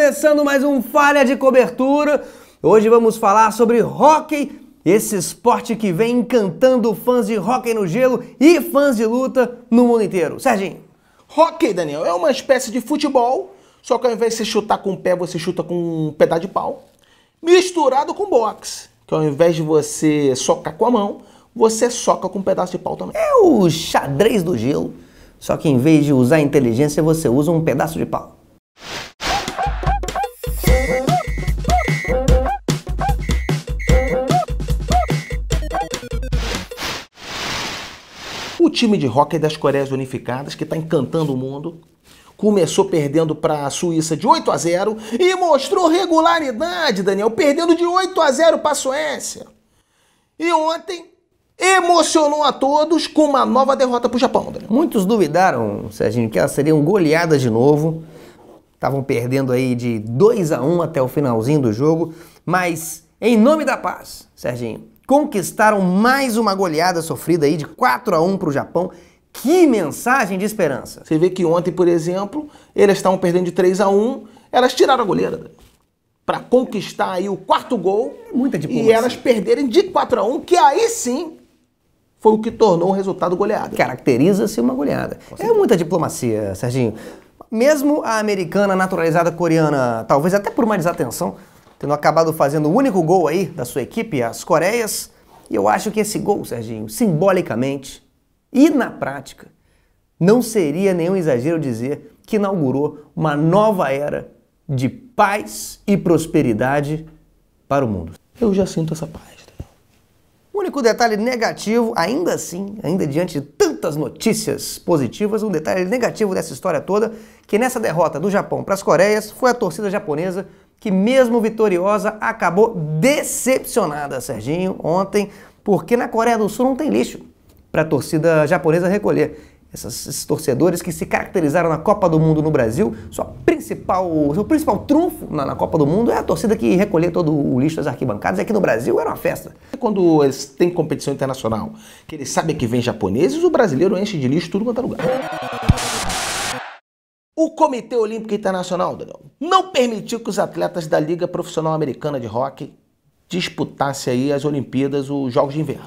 começando mais um Falha de Cobertura. Hoje vamos falar sobre hockey, esse esporte que vem encantando fãs de hockey no gelo e fãs de luta no mundo inteiro. Serginho. Hockey, Daniel, é uma espécie de futebol, só que ao invés de você chutar com o pé, você chuta com um pedaço de pau, misturado com boxe, que ao invés de você socar com a mão, você soca com um pedaço de pau também. É o xadrez do gelo, só que em vez de usar inteligência, você usa um pedaço de pau. time de hóquei das Coreias Unificadas, que está encantando o mundo, começou perdendo para a Suíça de 8 a 0 e mostrou regularidade, Daniel, perdendo de 8 a 0 para a Suécia. E ontem emocionou a todos com uma nova derrota para o Japão. Daniel. Muitos duvidaram, Serginho, que elas seriam goleadas de novo. Estavam perdendo aí de 2 a 1 até o finalzinho do jogo, mas em nome da paz, Serginho, conquistaram mais uma goleada sofrida aí de 4 a 1 para o Japão. Que mensagem de esperança! Você vê que ontem, por exemplo, eles estavam perdendo de 3 a 1, elas tiraram a goleira para conquistar aí o quarto gol. É muita diplomacia. E elas perderem de 4 a 1, que aí sim foi o que tornou o resultado goleada. Caracteriza-se uma goleada. É muita diplomacia, Serginho. Mesmo a americana naturalizada coreana, talvez até por uma desatenção, tendo acabado fazendo o único gol aí da sua equipe, as Coreias. E eu acho que esse gol, Serginho, simbolicamente e na prática, não seria nenhum exagero dizer que inaugurou uma nova era de paz e prosperidade para o mundo. Eu já sinto essa paz. Tá? O único detalhe negativo, ainda assim, ainda diante de tantas notícias positivas, um detalhe negativo dessa história toda, que nessa derrota do Japão para as Coreias foi a torcida japonesa que mesmo vitoriosa acabou decepcionada, Serginho, ontem, porque na Coreia do Sul não tem lixo para a torcida japonesa recolher. esses torcedores que se caracterizaram na Copa do Mundo no Brasil, sua principal, seu principal trunfo na, na, Copa do Mundo é a torcida que recolheu todo o lixo das arquibancadas. E aqui no Brasil era uma festa. Quando eles têm competição internacional, que eles sabem que vem japoneses, o brasileiro enche de lixo tudo quanto é lugar. O Comitê Olímpico Internacional, Daniel, não permitiu que os atletas da Liga Profissional Americana de Hockey disputassem aí as Olimpíadas, os Jogos de Inverno.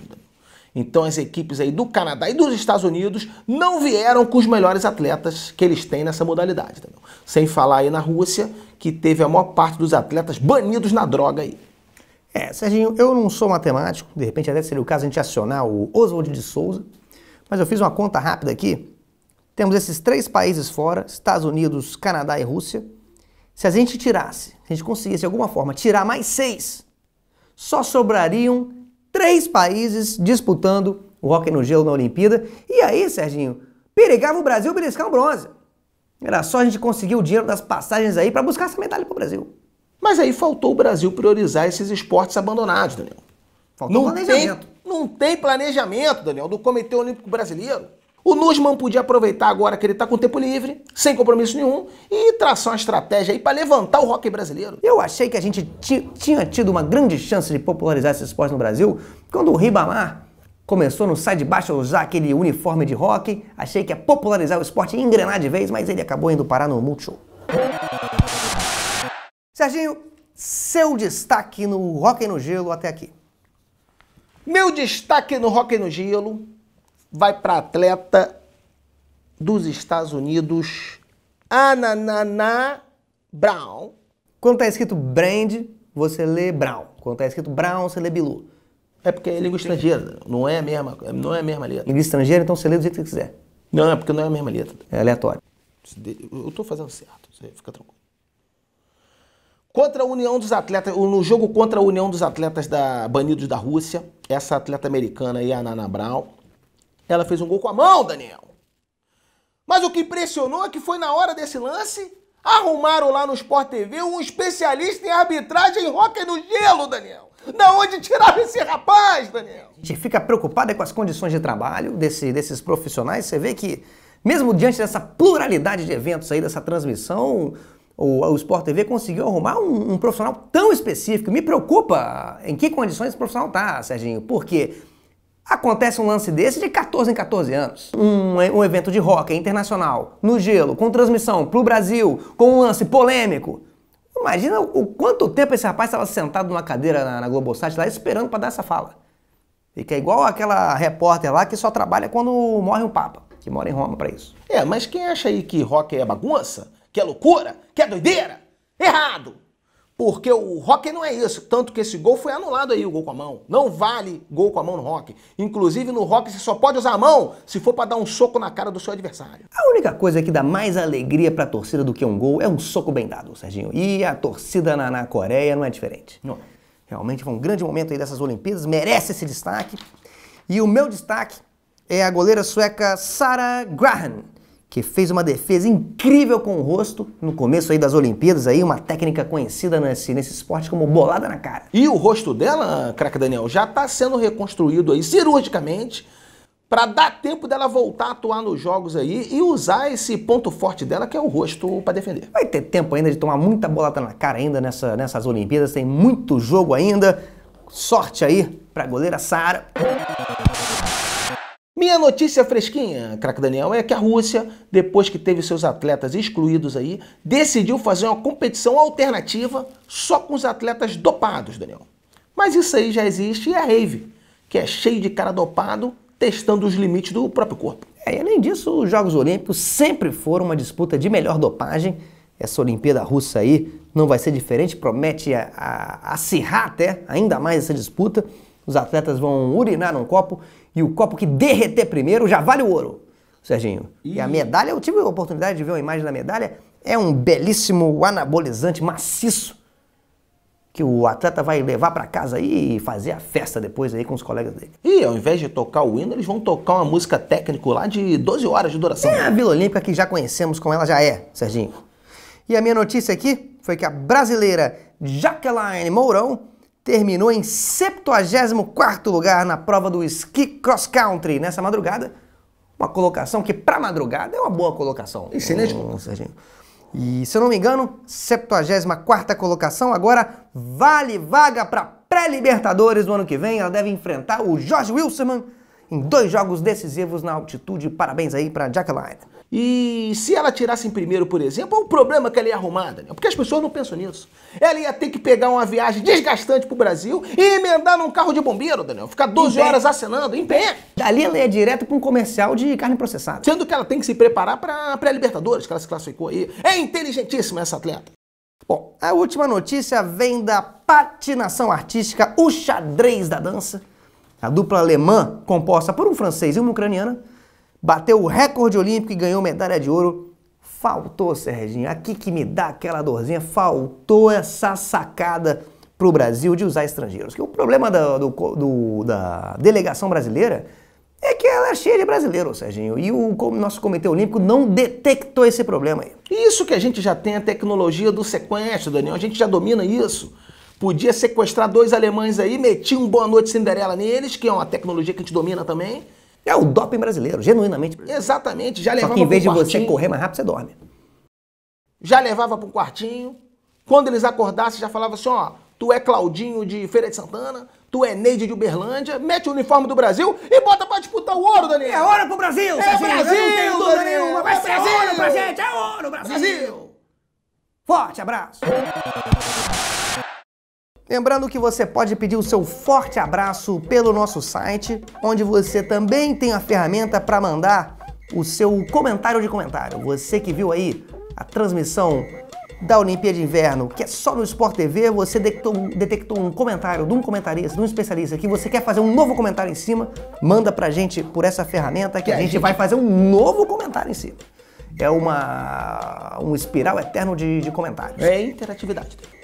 Então as equipes aí do Canadá e dos Estados Unidos não vieram com os melhores atletas que eles têm nessa modalidade, Daniel. Sem falar aí na Rússia, que teve a maior parte dos atletas banidos na droga aí. É, Serginho, eu não sou matemático, de repente até seria o caso a gente acionar o Oswald de Souza, mas eu fiz uma conta rápida aqui temos esses três países fora, Estados Unidos, Canadá e Rússia. Se a gente tirasse, se a gente conseguisse de alguma forma tirar mais seis, só sobrariam três países disputando o hóquei no gelo na Olimpíada. E aí, Serginho, perigava o Brasil beliscar um bronze. Era só a gente conseguir o dinheiro das passagens aí para buscar essa medalha para o Brasil. Mas aí faltou o Brasil priorizar esses esportes abandonados, Daniel. Faltou não planejamento. Tem, não tem planejamento, Daniel, do Comitê Olímpico Brasileiro. O Nusman podia aproveitar agora que ele está com tempo livre, sem compromisso nenhum, e traçar uma estratégia aí para levantar o rock brasileiro. Eu achei que a gente tinha tido uma grande chance de popularizar esse esporte no Brasil quando o Ribamar começou no sai de baixo a usar aquele uniforme de rock. Achei que ia é popularizar o esporte e engrenar de vez, mas ele acabou indo parar no Multishow. Serginho, seu destaque no Rock no Gelo até aqui. Meu destaque no Rock no Gelo vai para atleta dos Estados Unidos, Ananana Brown. Quando tá escrito brand, você lê Brown. Quando tá escrito Brown, você lê Bilu. É porque é língua estrangeira, não é a mesma, não é a mesma letra. Língua estrangeira, então você lê do jeito que você quiser. Não, é porque não é a mesma letra. É aleatório. Eu estou fazendo certo, você fica tranquilo. Contra a União dos Atletas, no jogo contra a União dos Atletas da, Banidos da Rússia, essa atleta americana aí, a Nana Brown, ela fez um gol com a mão, Daniel. Mas o que impressionou é que foi na hora desse lance, arrumaram lá no Sport TV um especialista em arbitragem em hóquei no gelo, Daniel. Da onde tirava esse rapaz, Daniel? A gente fica preocupada é com as condições de trabalho desse, desses profissionais. Você vê que, mesmo diante dessa pluralidade de eventos aí, dessa transmissão, o, o Sport TV conseguiu arrumar um, um profissional tão específico. Me preocupa em que condições esse profissional está, Serginho. Porque Acontece um lance desse de 14 em 14 anos. Um, um evento de rock internacional, no gelo, com transmissão para o Brasil, com um lance polêmico. Imagina o quanto tempo esse rapaz estava sentado numa cadeira na, na Globosat lá esperando para dar essa fala. Fica é igual aquela repórter lá que só trabalha quando morre um papa, que mora em Roma para isso. É, mas quem acha aí que rock é bagunça, que é loucura, que é doideira? Errado! Porque o rock não é isso. Tanto que esse gol foi anulado aí, o gol com a mão. Não vale gol com a mão no rock. Inclusive, no rock você só pode usar a mão se for para dar um soco na cara do seu adversário. A única coisa que dá mais alegria para a torcida do que um gol é um soco bem dado, Serginho. E a torcida na, na Coreia não é diferente. Não. Realmente foi um grande momento aí dessas Olimpíadas, merece esse destaque. E o meu destaque é a goleira sueca Sarah Graham que fez uma defesa incrível com o rosto no começo aí das Olimpíadas, aí uma técnica conhecida nesse, nesse esporte como bolada na cara. E o rosto dela, craque Daniel, já está sendo reconstruído aí cirurgicamente para dar tempo dela voltar a atuar nos jogos aí e usar esse ponto forte dela que é o rosto para defender. Vai ter tempo ainda de tomar muita bolada na cara ainda nessa, nessas Olimpíadas, tem muito jogo ainda. Sorte aí para goleira Sara. Minha notícia fresquinha, craque Daniel, é que a Rússia, depois que teve seus atletas excluídos aí, decidiu fazer uma competição alternativa só com os atletas dopados, Daniel. Mas isso aí já existe e é a rave, que é cheio de cara dopado testando os limites do próprio corpo. É, e além disso, os Jogos Olímpicos sempre foram uma disputa de melhor dopagem. Essa Olimpíada Russa aí não vai ser diferente, promete a, a, acirrar até ainda mais essa disputa. Os atletas vão urinar num copo e o copo que derreter primeiro já vale o ouro, Serginho. E, e a medalha, eu tive a oportunidade de ver uma imagem da medalha, é um belíssimo anabolizante maciço que o atleta vai levar para casa aí e fazer a festa depois aí com os colegas dele. E ao invés de tocar o hino, eles vão tocar uma música técnico lá de 12 horas de duração. É a Vila Olímpica que já conhecemos com ela já é, Serginho. E a minha notícia aqui foi que a brasileira Jacqueline Mourão terminou em 74º lugar na prova do ski cross country nessa madrugada. Uma colocação que para madrugada é uma boa colocação. Excelente colocação, Serginho. E se eu não me engano, 74ª colocação, agora vale vaga para pré-libertadores no ano que vem. Ela deve enfrentar o Jorge Wilson em dois jogos decisivos na altitude. Parabéns aí para Jacqueline. E se ela tirasse em primeiro, por exemplo, o é problema que ela ia é arrumar, Daniel, né? porque as pessoas não pensam nisso. Ela ia ter que pegar uma viagem desgastante pro Brasil e emendar num carro de bombeiro, Daniel. Ficar 12 horas acenando, em pé. Dali ela ia direto pra um comercial de carne processada. Sendo que ela tem que se preparar pra pré-libertadores, que ela se classificou aí. É inteligentíssima essa atleta. Bom, a última notícia vem da patinação artística, o xadrez da dança. A dupla alemã, composta por um francês e uma ucraniana, bateu o recorde olímpico e ganhou medalha de ouro. Faltou, Serginho, aqui que me dá aquela dorzinha, faltou essa sacada para o Brasil de usar estrangeiros. Que o problema da, do, do, da delegação brasileira é que ela é cheia de brasileiros, Serginho. E o nosso Comitê Olímpico não detectou esse problema aí. Isso que a gente já tem a tecnologia do sequestro, Daniel. A gente já domina isso. Podia sequestrar dois alemães aí, metia um Boa Noite Cinderela neles, que é uma tecnologia que a gente domina também. É o doping brasileiro, genuinamente brasileiro. Exatamente, já levava Só que em vez de quartinho, você correr mais rápido, você dorme. Já levava para um quartinho. Quando eles acordassem, já falava assim, ó, tu é Claudinho de Feira de Santana, tu é Neide de Uberlândia, mete o uniforme do Brasil e bota pra disputar o ouro, Daniel. É ouro pro Brasil, É Brasil, Brasil não tem dúvida Danilo, nenhuma, é Brasil. ouro pra gente, é ouro, Brasil. Brasil. Forte abraço. Lembrando que você pode pedir o seu forte abraço pelo nosso site, onde você também tem a ferramenta para mandar o seu comentário de comentário. Você que viu aí a transmissão da Olimpíada de Inverno, que é só no Sport TV, você detectou, detectou um comentário de um comentarista, de um especialista que você quer fazer um novo comentário em cima, manda pra gente por essa ferramenta que, a, gente, gente vai fazer um novo comentário em cima. É uma um espiral eterno de, de comentários. É interatividade.